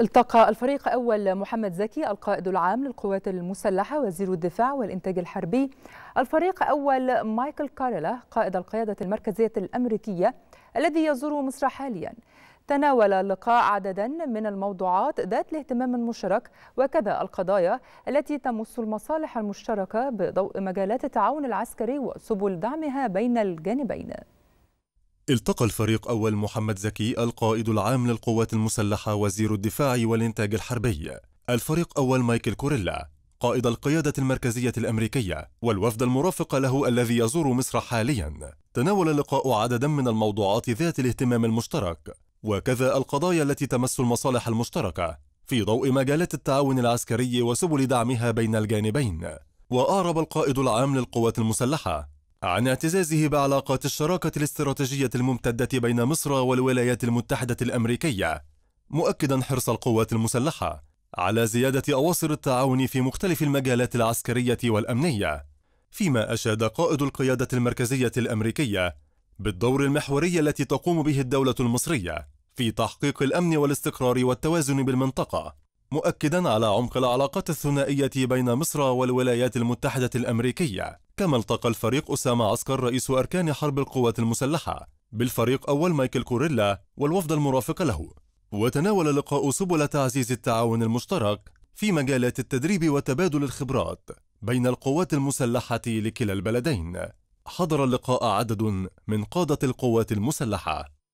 التقى الفريق أول محمد زكي القائد العام للقوات المسلحة وزير الدفاع والإنتاج الحربي الفريق أول مايكل كاريلا قائد القيادة المركزية الأمريكية الذي يزور مصر حالياً تناول اللقاء عددا من الموضوعات ذات الاهتمام المشترك وكذا القضايا التي تمس المصالح المشتركة بضوء مجالات التعاون العسكري وسبل دعمها بين الجانبين التقى الفريق أول محمد زكي القائد العام للقوات المسلحة وزير الدفاع والإنتاج الحربي الفريق أول مايكل كوريلا قائد القيادة المركزية الأمريكية والوفد المرافق له الذي يزور مصر حاليا تناول اللقاء عددا من الموضوعات ذات الاهتمام المشترك وكذا القضايا التي تمس المصالح المشتركة في ضوء مجالات التعاون العسكري وسبل دعمها بين الجانبين وأعرب القائد العام للقوات المسلحة عن اعتزازه بعلاقات الشراكة الاستراتيجية الممتدة بين مصر والولايات المتحدة الأمريكية مؤكدا حرص القوات المسلحة على زيادة أواصر التعاون في مختلف المجالات العسكرية والأمنية فيما أشاد قائد القيادة المركزية الأمريكية بالدور المحوري التي تقوم به الدولة المصرية في تحقيق الأمن والاستقرار والتوازن بالمنطقة مؤكدا على عمق العلاقات الثنائية بين مصر والولايات المتحدة الأمريكية كما التقى الفريق أسامة عسكر رئيس أركان حرب القوات المسلحة بالفريق أول مايكل كوريلا والوفد المرافق له وتناول اللقاء سبل تعزيز التعاون المشترك في مجالات التدريب وتبادل الخبرات بين القوات المسلحة لكلا البلدين حضر اللقاء عدد من قادة القوات المسلحة